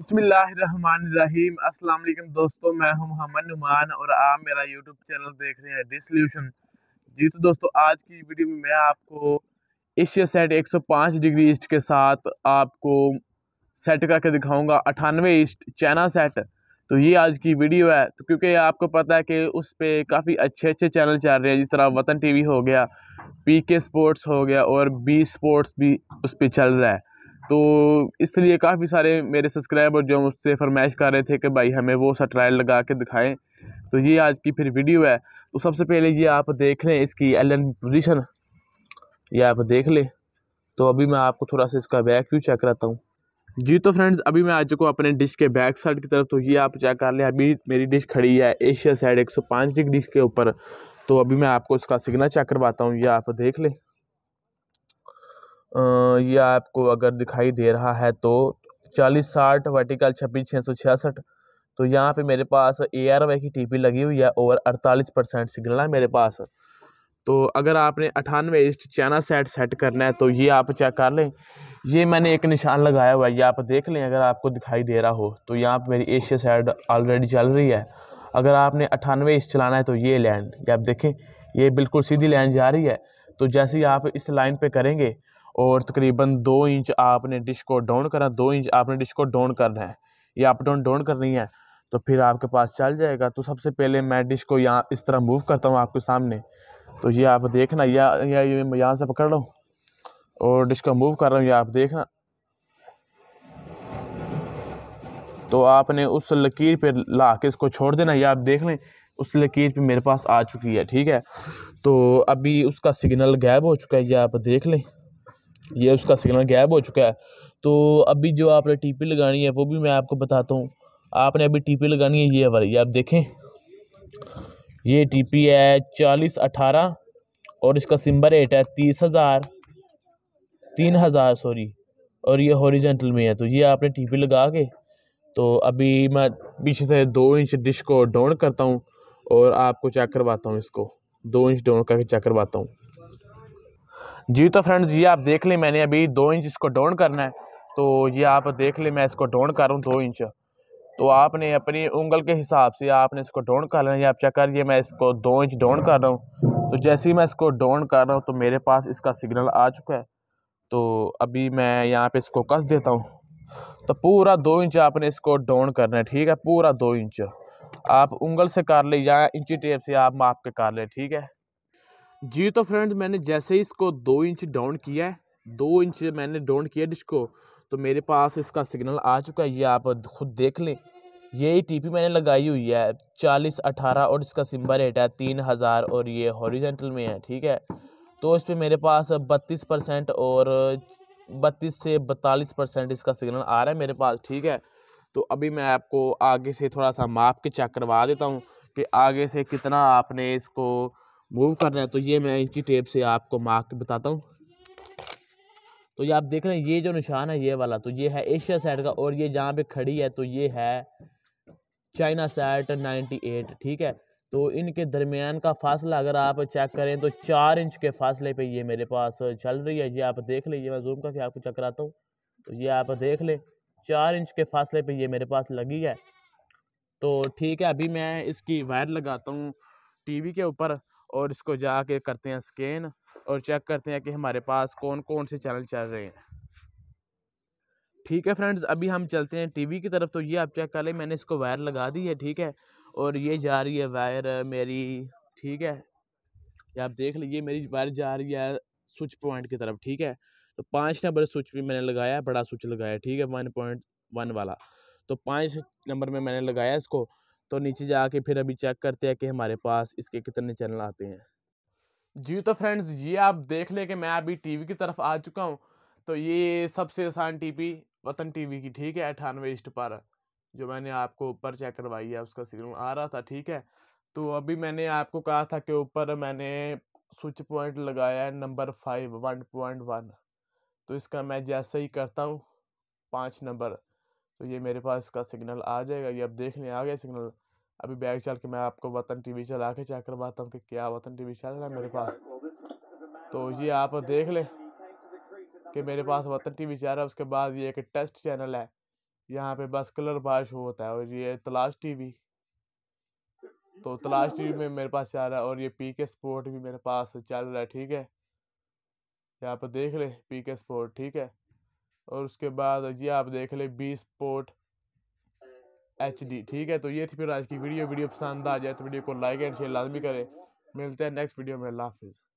बसमीम अस्सलाम वालेकुम दोस्तों मैं हूं मोहम्मद नुमान और आप मेरा यूट्यूब चैनल देख रहे हैं डिसल्यूशन जी तो दोस्तों आज की वीडियो में मैं आपको एशिया सेट 105 डिग्री ईस्ट के साथ आपको सेट करके दिखाऊंगा अठानवे ईस्ट चाइना सेट तो ये आज की वीडियो है तो क्योंकि आपको पता है कि उस पर काफ़ी अच्छे अच्छे चैनल चल रहे हैं जिस तरह वतन टी हो गया पी के स्पोर्ट्स हो गया और बी स्पोर्ट्स भी उस पर चल रहा है तो इसलिए काफ़ी सारे मेरे सब्सक्राइबर जो मुझसे फरमाइश कर रहे थे कि भाई हमें वो सा ट्रायल लगा के दिखाएं तो ये आज की फिर वीडियो है तो सबसे पहले ये आप देख लें इसकी एन पोजीशन ये आप देख लें तो अभी मैं आपको थोड़ा सा इसका बैक व्यू चेक कराता हूँ जी तो फ्रेंड्स अभी मैं आ चुका हूँ अपने डिश के बैक साइड की तरफ तो ये आप चेक कर लें अभी मेरी डिश खड़ी है एशिया साइड 105 डिग्री के ऊपर तो अभी मैं आपको इसका सिग्नल चेक करवाता हूँ ये आप देख लें ये आपको अगर दिखाई दे रहा है तो चालीस साठ वर्टिकल छब्बीस छः सौ छियासठ तो यहाँ पे मेरे पास ए आर वाई की टीपी लगी हुई है और अड़तालीस परसेंट सिग्नल है मेरे पास तो अगर आपने अठानवे इस्ट चैनल सेट सेट करना है तो ये आप चेक कर लें ये मैंने एक निशान लगाया हुआ है ये आप देख लें अगर आपको दिखाई दे रहा हो तो यहाँ पर मेरी एशिया साइड ऑलरेडी चल रही है अगर आपने अठानवे इस्ट चलाना है तो ये लाइन आप देखें ये बिल्कुल सीधी लाइन जा रही है तो जैसे ही आप इस लाइन पर करेंगे और तकरीबन दो इंच आपने डिश को डाउन करा दो इंच आपने डिश को डाउन करना है ये अप डाउन डाउन करनी है तो फिर आपके पास चल जाएगा तो सबसे पहले मैं डिश को यहाँ इस तरह मूव करता हूँ आपके सामने तो ये आप देखना या या ये यहाँ से पकड़ लो और डिश को मूव कर रहा हूँ ये आप देखना तो आपने उस लकीर पर ला के इसको छोड़ देना या आप देख लें उस लकीर पे मेरे पास आ चुकी है ठीक है तो अभी उसका सिग्नल गैब हो चुका है ये आप देख लें ये उसका सिग्नल गैप हो चुका है तो अभी जो आपने टीपी लगानी है वो भी मैं आपको बताता हूँ आपने अभी टीपी लगानी है ये हमारी आप देखें ये टीपी है चालीस अठारह और इसका सिम्बर रेट है तीस हज़ार तीन हज़ार सॉरी और ये हॉरिजेंटल में है तो ये आपने टीपी लगा के तो अभी मैं पीछे से दो इंच डिश को डाउन करता हूँ और आपको चेक करवाता हूँ इसको दो इंच डाउन करके चेक करवाता हूँ जी तो फ्रेंड्स ये आप देख लें मैंने अभी दो इंच इसको डाउन करना है तो ये आप देख लें मैं इसको डाउन कर रहा हूँ दो इंच तो आपने अपनी उंगल के हिसाब से आपने इसको डाउन कर लेना है आप चेक करिए मैं इसको दो इंच डाउन कर रहा हूँ तो जैसे ही मैं इसको डाउन कर रहा हूँ तो मेरे पास इसका सिग्नल आ चुका है तो अभी मैं यहाँ पर इसको कस देता हूँ तो पूरा दो इंच आपने इसको डाउन करना है ठीक है पूरा दो इंच आप उंगल से कर ले या इंची टेप से आप माप के कर ले ठीक है जी तो फ्रेंड मैंने जैसे ही इसको दो इंच डाउन किया है दो इंच मैंने डाउन किया डिश को तो मेरे पास इसका सिग्नल आ चुका है ये आप खुद देख लें ये टीपी मैंने लगाई हुई है चालीस अठारह और इसका सिम्बल रेट है तीन हज़ार और ये हॉरिजेंटल में है ठीक है तो इस पर मेरे पास बत्तीस परसेंट और बत्तीस से बतालीस परसेंट इसका सिग्नल आ रहा है मेरे पास ठीक है तो अभी मैं आपको आगे से थोड़ा सा माप के चेक करवा देता हूँ कि आगे से कितना आपने इसको मूव कर रहे हैं तो ये मैं इंची टेप से आपको मार्क बताता हूँ तो ये आप देख रहे हैं ये जो निशान है ये वाला तो ये है एशिया साइड का और ये जहाँ पे खड़ी है तो ये है चाइना साइट 98 ठीक है तो इनके दरमियान का फासला अगर आप चेक करें तो चार इंच के फासले पे ये मेरे पास चल रही है ये आप देख ये मैं जूम करके आपको चेक कराता हूँ तो ये आप देख लें चार इंच के फासले पे ये मेरे पास लगी है तो ठीक है अभी मैं इसकी वायर लगाता हूँ टीवी के ऊपर और इसको जाके करते हैं स्कैन और चेक करते हैं कि हमारे पास कौन कौन से चैनल चल रहे हैं ठीक है फ्रेंड्स अभी हम चलते हैं टीवी की तरफ तो ये आप चेक कर लें मैंने इसको वायर लगा दी है ठीक है और ये जा रही है वायर मेरी ठीक है ये आप देख लीजिए मेरी वायर जा रही है स्विच पॉइंट की तरफ ठीक है तो पाँच नंबर स्विच भी मैंने लगाया बड़ा स्विच लगाया ठीक है वन पॉइंट वन वाला तो पाँच नंबर में मैंने लगाया इसको तो नीचे जाके फिर अभी चेक करते हैं कि हमारे पास इसके कितने चैनल आते हैं जी तो फ्रेंड्स ये आप देख लें कि मैं अभी टीवी की तरफ आ चुका हूँ तो ये सबसे आसान टीवी वतन टीवी की ठीक है अठानवे इष्ट पर जो मैंने आपको ऊपर चेक करवाई है उसका सिग्नल आ रहा था ठीक है तो अभी मैंने आपको कहा था कि ऊपर मैंने स्विच पॉइंट लगाया है number five one point one तो इसका मैं जैसे ही करता हूँ पाँच नंबर तो ये मेरे पास इसका सिग्नल आ जाएगा ये अब देख लें आ गया सिग्नल अभी बैग चल के मैं आपको वतन टीवी चला के चेक करवाता हूँ कि क्या वतन टीवी चल रहा है मेरे पास तो ये आप देख लें कि मेरे पास वतन टीवी चल रहा है उसके बाद ये एक टेस्ट चैनल है यहाँ पे बस कलर बारिश होता है और ये तलाश टीवी तो तलाश टीवी में मेरे पास चल रहा है और ये पी के स्पोर्ट भी मेरे पास चल रहा है ठीक है यहाँ पर देख ले पी के स्पोर्ट ठीक है और उसके बाद ये आप देख ले बी स्पोर्ट एच डी ठीक है तो ये थी फिर आज की वीडियो वीडियो पसंद आ जाए तो वीडियो को लाइक एंड शेयर लाजमी करें मिलते हैं नेक्स्ट वीडियो में अल्लाह हाफिज़